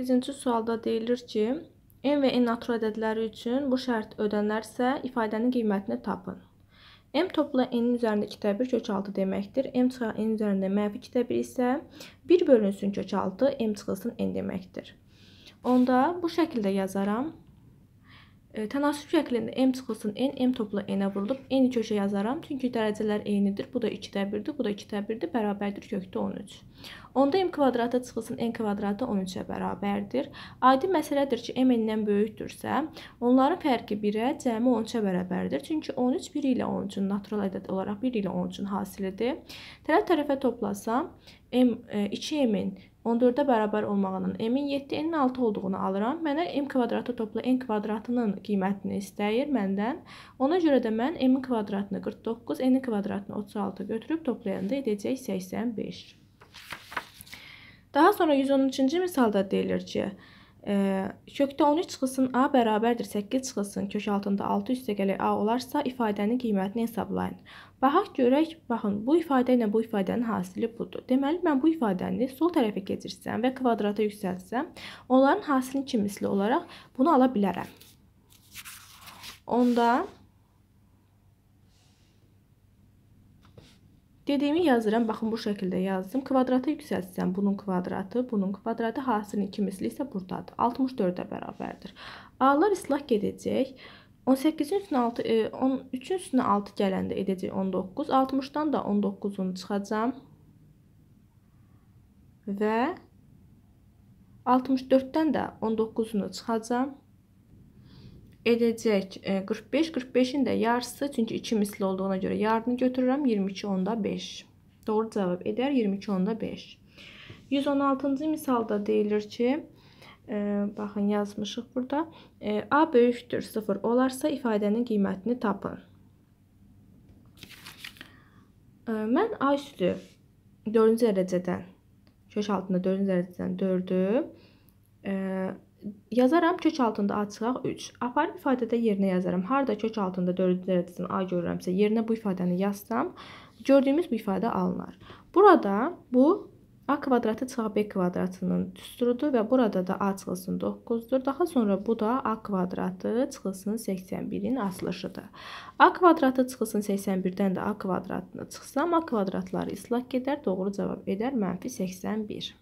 8-ci sualda deyilir ki, n və n natural ədədləri üçün bu şərt ödənlərsə, ifadənin qiymətini tapın. M topla n-in üzərində 2 də 1 kökaltı deməkdir. M çıxan n üzərində mənfi 2 də 1 isə 1 bölünsün kökaltı, m çıxılsın n deməkdir. Onda bu şəkildə yazaram. Tənasib şəklində m çıxılsın n, m topla n-ə vurulub. N-i köşə yazaram, çünki dərəcələr eynidir. Bu da 2-də 1-dir, bu da 2-də 1-dir, bərabərdir kökdə 13. Onda m kvadrata çıxılsın, n kvadratı 13-ə bərabərdir. Adi məsələdir ki, m n-dən böyükdürsə, onların fərqi 1-ə, cəmi 13-ə bərabərdir. Çünki 13 1 ilə 13-ün natural ədəd olaraq 1 ilə 13-ün hasilidir. Tərəf tərəfə toplasam, M, 2m-in e, 14-ə bərabər olmağının m-in 7n-in 6 olduğunu alıram. Mənə m kvadratı topla n kvadratının qiymətini istəyir məndən. Ona görə də mən m-in kvadratını 49, n-in kvadratını 36 götürüb toplayanda edəcək 85. Daha sonra 113-cü misalda deyilir ki, Kökdə 13 çıxılsın A bərabərdir 8 çıxılsın kök altında 6 üstə gələk A olarsa ifadənin qiymətini hesablayın. Baxaq görək, baxın, bu ifadə ilə bu ifadənin hasili budur. Deməli, mən bu ifadəni sol tərəfə keçirsəm və kvadrata yüksəlsəm, onların hasilinin iki misli olaraq bunu ala bilərəm. Onda Dediyimi yazıram. Baxın bu şəkildə yazdım. Kvadratı yüksəltsəm bunun kvadratı, bunun kvadratı hasının iki misli isə burdadır. 64-ə bərabərdir. A-lar islah gedəcək. 18-in üstünə 6, 13-ün e, üstünə 6 gələndə edəcək 19. 60-dan da 19-unu çıxacam. Və 64-dən də 19-unu çıxacam edəcək 45. 45-in də yarısı, çünki 2 misli olduğuna görə yarını götürürəm. 22 onda 5. Doğru cavab edər 22 onda 5. 116-cı misalda deyilir ki, e, baxın yazmışıq burada. E, A böyükdür 0 olarsa ifadənin qiymətini tapın. E, mən A üstü 4-cü dərəcədən köş altında 4-cü dərəcədən 4-ü Yazaram kök altında A çıxaq 3. Aparım ifadədə yerinə yazaram. Harda kök altında 4-cü dərəcədən A görürəmsə, yerinə bu ifadəni yazsam, gördüyümüz bu ifadə alınar. Burada bu A kvadratı çıxaq B kvadratının düsturudur və burada da A çıxılsın 9-dur. Daha sonra bu da A kvadratı çıxılsın 81-in asılışıdır. A kvadratı çıxılsın 81-dən də A kvadratını çıxsam, A kvadratları islaq gedər, doğru cavab edər mənfi 81.